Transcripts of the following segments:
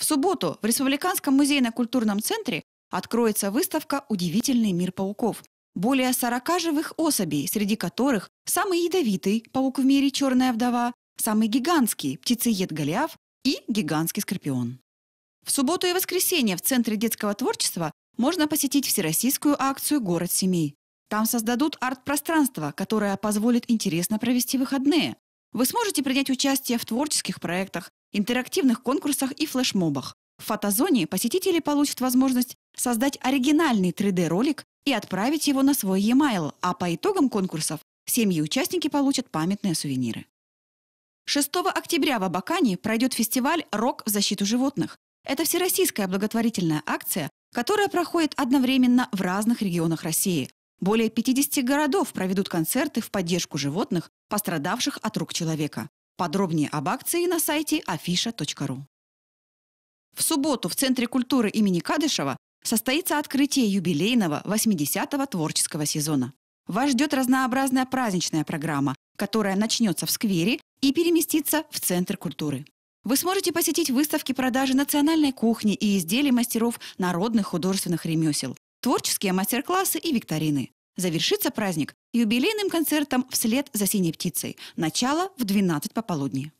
В субботу в Республиканском музейно-культурном центре откроется выставка «Удивительный мир пауков». Более 40 живых особей, среди которых самый ядовитый паук в мире черная вдова, самый гигантский птицеед Голиаф и гигантский скорпион. В субботу и воскресенье в Центре детского творчества можно посетить всероссийскую акцию «Город семей». Там создадут арт-пространство, которое позволит интересно провести выходные. Вы сможете принять участие в творческих проектах, интерактивных конкурсах и флешмобах. В фотозоне посетители получат возможность создать оригинальный 3D-ролик и отправить его на свой e-mail, а по итогам конкурсов семьи участники получат памятные сувениры. 6 октября в Абакане пройдет фестиваль «Рок в защиту животных». Это всероссийская благотворительная акция, которая проходит одновременно в разных регионах России. Более 50 городов проведут концерты в поддержку животных, пострадавших от рук человека. Подробнее об акции на сайте afisha.ru. В субботу в Центре культуры имени Кадышева состоится открытие юбилейного 80-го творческого сезона. Вас ждет разнообразная праздничная программа, которая начнется в сквере и переместится в Центр культуры. Вы сможете посетить выставки продажи национальной кухни и изделий мастеров народных художественных ремесел, творческие мастер-классы и викторины. Завершится праздник юбилейным концертом вслед за «Синей птицей». Начало в 12 пополудни.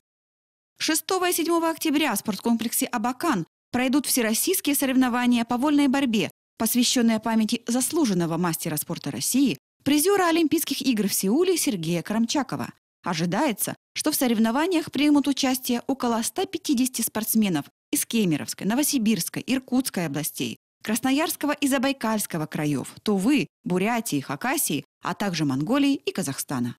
6 и 7 октября в спорткомплексе «Абакан» пройдут всероссийские соревнования по вольной борьбе, посвященные памяти заслуженного мастера спорта России, призера Олимпийских игр в Сеуле Сергея Карамчакова. Ожидается, что в соревнованиях примут участие около 150 спортсменов из Кемеровской, Новосибирской, Иркутской областей, Красноярского и Забайкальского краев, Тувы, Бурятии, Хакасии, а также Монголии и Казахстана.